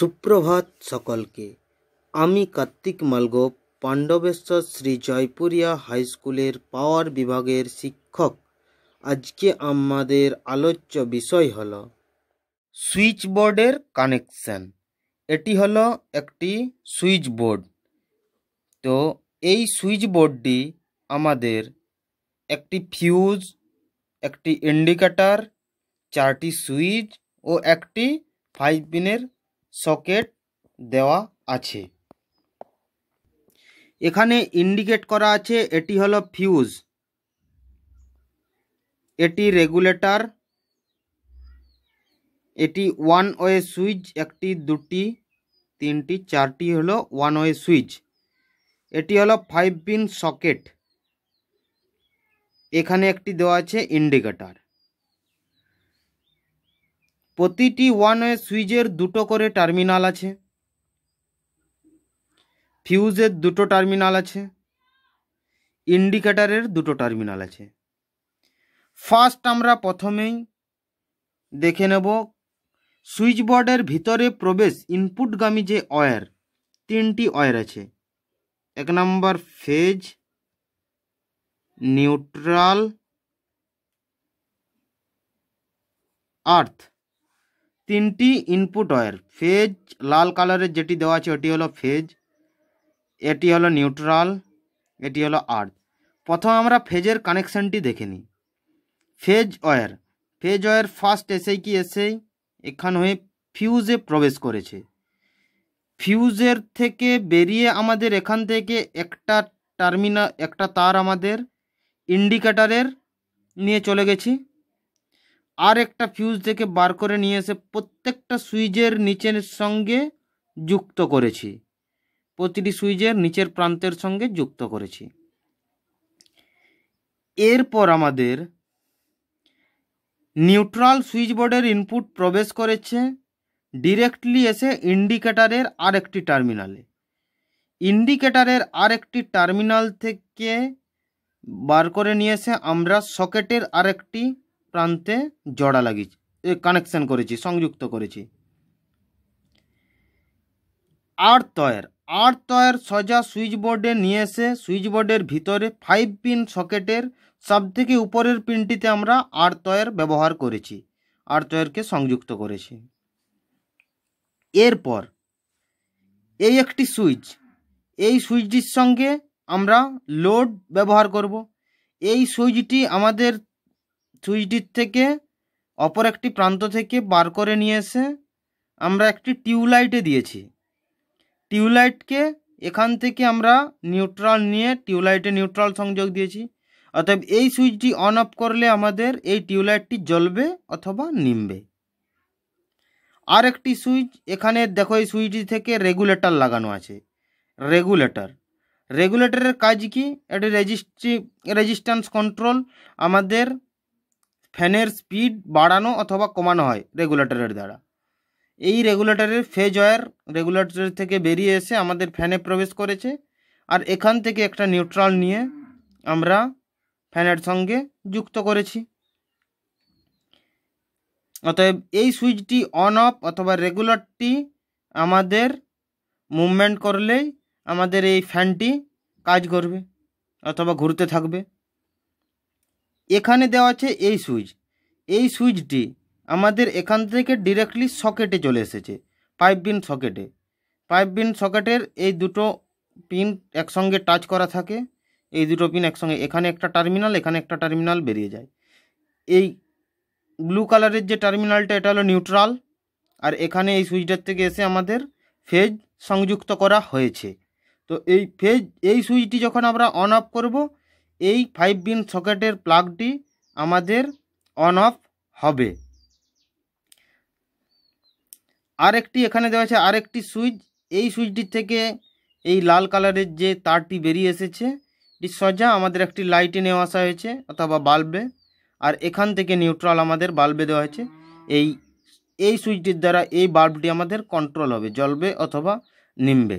সুপ্রভাত সকলকে আমি কার্তিক মালগোপ পাণ্ডবেশ্বর শ্রী জয়পুরিয়া হাই স্কুলের পাওয়ার বিভাগের শিক্ষক আজকে আমাদের আলোচ্য বিষয় হল সুইচ বোর্ডের কানেকশান এটি হল একটি সুইচ বোর্ড তো এই সুইচ বোর্ডটি আমাদের একটি ফিউজ একটি ইন্ডিকেটার চারটি সুইচ ও একটি ফাইভ পিনের সকেট দেওয়া আছে এখানে ইন্ডিকেট করা আছে এটি হলো ফিউজ এটি রেগুলেটার এটি ওয়ান ওয়ে সুইচ একটি দুটি তিনটি চারটি হলো ওয়ান ওয়ে সুইচ এটি হলো ফাইভ পিন সকেট এখানে একটি দেওয়া আছে ইন্ডিকেটার প্রতিটি ওয়ানওয়ে সুইচের দুটো করে টার্মিনাল আছে ফিউজের দুটো টার্মিনাল আছে ইন্ডিকেটারের দুটো টার্মিনাল আছে ফার্স্ট আমরা প্রথমেই দেখে নেব সুইচ বোর্ডের ভিতরে প্রবেশ ইনপুটগামী যে ওয়্যার তিনটি ওয়্যার আছে এক নম্বর ফেজ নিউট্রাল আর্থ তিনটি ইনপুট ওয়্যার ফেজ লাল কালারের যেটি দেওয়া আছে ওটি হলো ফেজ এটি হলো নিউট্রাল এটি হলো আর্থ প্রথম আমরা ফেজের কানেকশানটি দেখে নিই phase wire phase wire first এসেই কি এসেই এখান হয়ে ফিউজে প্রবেশ করেছে ফিউজের থেকে বেরিয়ে আমাদের এখান থেকে একটা টার্মিনা একটা তার আমাদের ইন্ডিকেটারের নিয়ে চলে গেছি আর একটা ফিউজ থেকে বার করে নিয়ে এসে প্রত্যেকটা সুইচের নিচের সঙ্গে যুক্ত করেছি প্রতিটি সুইচের নিচের প্রান্তের সঙ্গে যুক্ত করেছি এরপর আমাদের নিউট্রাল সুইচ বোর্ডের ইনপুট প্রবেশ করেছে ডিরেক্টলি এসে ইন্ডিকেটারের আরেকটি টার্মিনালে ইন্ডিকেটারের আরেকটি টার্মিনাল থেকে বার করে নিয়ে এসে আমরা সকেটের আরেকটি প্রান্তে জড়া লাগিয়েছি কানেকশন করেছি সংযুক্ত করেছি আট তয়ের আট তয়ের সোজা সুইচ বোর্ডে নিয়ে এসে সুইচ বোর্ডের ভিতরে ফাইভ পিন সকেটের সবথেকে উপরের পিনটিতে আমরা আট তয়ের ব্যবহার করেছি আট তয়েরকে সংযুক্ত করেছি এরপর এই একটি সুইচ এই সুইচটির সঙ্গে আমরা লোড ব্যবহার করব এই সুইচটি আমাদের সুইচটির থেকে অপর একটি প্রান্ত থেকে বার করে নিয়ে এসে আমরা একটি টিউলাইটে দিয়েছি টিউলাইটকে এখান থেকে আমরা নিউট্রাল নিয়ে টিউলাইটে নিউট্রাল সংযোগ দিয়েছি অতএব এই সুইচটি অন অফ করলে আমাদের এই টিউলাইটটি জ্বলবে অথবা নিমবে আর একটি সুইচ এখানে দেখো এই সুইচটি থেকে রেগুলেটর লাগানো আছে রেগুলেটর রেগুলেটরের কাজ কি এটি রেজিস্ট্রি রেজিস্ট্যান্স কন্ট্রোল আমাদের ফ্যানের স্পিড বাড়ানো অথবা কমানো হয় রেগুলেটরের দ্বারা এই রেগুলেটরের ফেজ অয়ার রেগুলেটর থেকে বেরিয়ে এসে আমাদের ফ্যানে প্রবেশ করেছে আর এখান থেকে একটা নিউট্রাল নিয়ে আমরা ফ্যানের সঙ্গে যুক্ত করেছি অতএব এই সুইচটি অন অফ অথবা রেগুলারটি আমাদের মুভমেন্ট করলেই আমাদের এই ফ্যানটি কাজ করবে অথবা ঘুরতে থাকবে এখানে দেওয়া আছে এই সুইচ এই সুইচটি আমাদের এখান থেকে ডিরেক্টলি সকেটে চলে এসেছে পাইপ বিন সকেটে পাইপ বিন সকেটের এই দুটো পিন একসঙ্গে টাচ করা থাকে এই দুটো পিন একসঙ্গে এখানে একটা টার্মিনাল এখানে একটা টার্মিনাল বেরিয়ে যায় এই ব্লু কালারের যে টার্মিনালটা এটা হলো নিউট্রাল আর এখানে এই সুইচটার থেকে এসে আমাদের ফেজ সংযুক্ত করা হয়েছে তো এই ফেজ এই সুইচটি যখন আমরা অন অফ করবো এই ফাইভ বিন সকেটের প্লাগটি আমাদের অন অফ হবে আরেকটি এখানে দেওয়া আছে আরেকটি সুইচ এই সুইচটির থেকে এই লাল কালারের যে তারটি বেরিয়ে এসেছে এটি সজা আমাদের একটি লাইটে নেওয়া আসা হয়েছে অথবা বাল্বে আর এখান থেকে নিউট্রাল আমাদের বাল্বে দেওয়া হয়েছে এই এই সুইচটির দ্বারা এই বাল্বটি আমাদের কন্ট্রোল হবে জ্বলবে অথবা নিমবে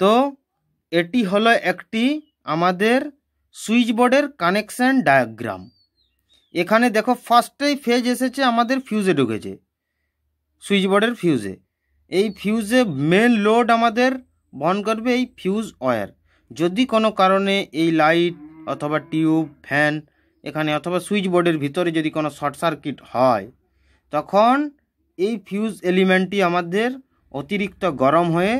তো এটি হলো একটি আমাদের সুইচ বোর্ডের কানেকশান ডায়াগ্রাম এখানে দেখো ফার্স্টেই ফেজ এসেছে আমাদের ফিউজে ঢুকেছে সুইচ বোর্ডের ফিউজে এই ফিউজে মেন লোড আমাদের বহন করবে এই ফিউজ ওয়ার যদি কোনো কারণে এই লাইট অথবা টিউব ফ্যান এখানে অথবা সুইচ বোর্ডের ভিতরে যদি কোনো শর্ট সার্কিট হয় তখন এই ফিউজ এলিমেন্টটি আমাদের অতিরিক্ত গরম হয়ে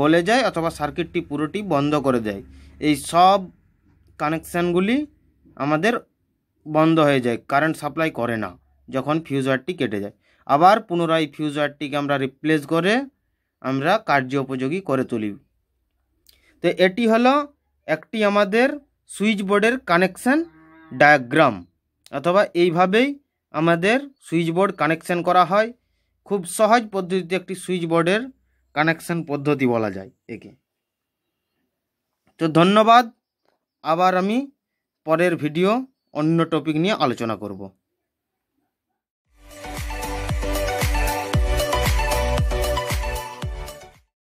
গলে যায় অথবা সার্কিটটি পুরোটি বন্ধ করে দেয় এই সব কানেকশানগুলি আমাদের বন্ধ হয়ে যায় কারেন্ট সাপ্লাই করে না যখন ফিউজারটি কেটে যায় আবার পুনরায় ফিউজারটিকে আমরা রিপ্লেস করে আমরা কার্য উপযোগী করে তুলি তো এটি হল একটি আমাদের সুইচ বোর্ডের কানেকশান ডায়াগ্রাম অথবা এইভাবেই আমাদের সুইচ বোর্ড কানেকশান করা হয় খুব সহজ পদ্ধতিতে একটি সুইচ বোর্ডের কানেকশন পদ্ধতি বলা যায় একে তো ধন্যবাদ আবার আমি পরের ভিডিও অন্য টপিক নিয়ে আলোচনা করবো